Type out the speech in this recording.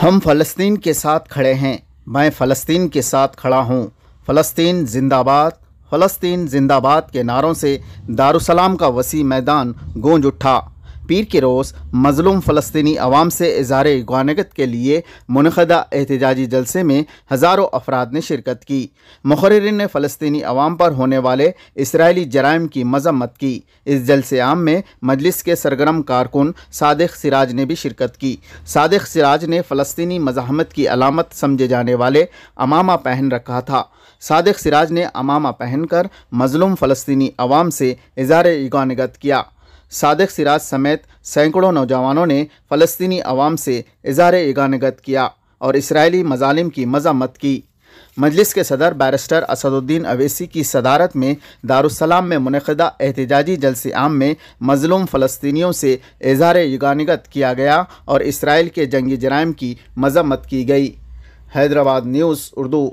हम फ़लस्तीन के साथ खड़े हैं मैं फ़लस्तीन के साथ खड़ा हूँ फ़लस्तीन जिंदाबाद फ़लस्तीन जिंदाबाद के नारों से दारुसलाम का वसी मैदान गूंज उठा पीर के रोज़ मजलूम फ़लस्तनी आवाम से इज़हार गानगत के लिए मनदा एहतजाजी जलसे में हज़ारों अफराद ने शिरकत की मुकर्रन ने फ़लस्तनी आवाम पर होने वाले इसराइली जराइम की मजम्मत की इस जलसे आम में मजलिस के सरगरम कारकुन सादक सिराज ने भी शिरकत की सादक सिराज ने फ़लस्तनी मजामत की अलामत समझे जाने वाले अमामा पहन रखा था सादक सिराज ने अमामा पहनकर मजलूम फ़लस्तनी आवाम से इज़हार गानगत किया सादक सिराज समेत सैकड़ों नौजवानों ने फ़लस्तीनी आवाम से इजहार इगानगत किया और इसराइली मजालिम की मजामत की मजलिस के सदर बैरिस्टर असदुद्दीन अवेसी की सदारत में दारुसलाम में मनदा एहतजाजी जलसे आम में मजलूम फ़लस्तियों से इजहार युगानगत किया गया और इसराइल के जंगी जराइम की मजम्मत की गई हैदराबाद न्यूज़ उर्दू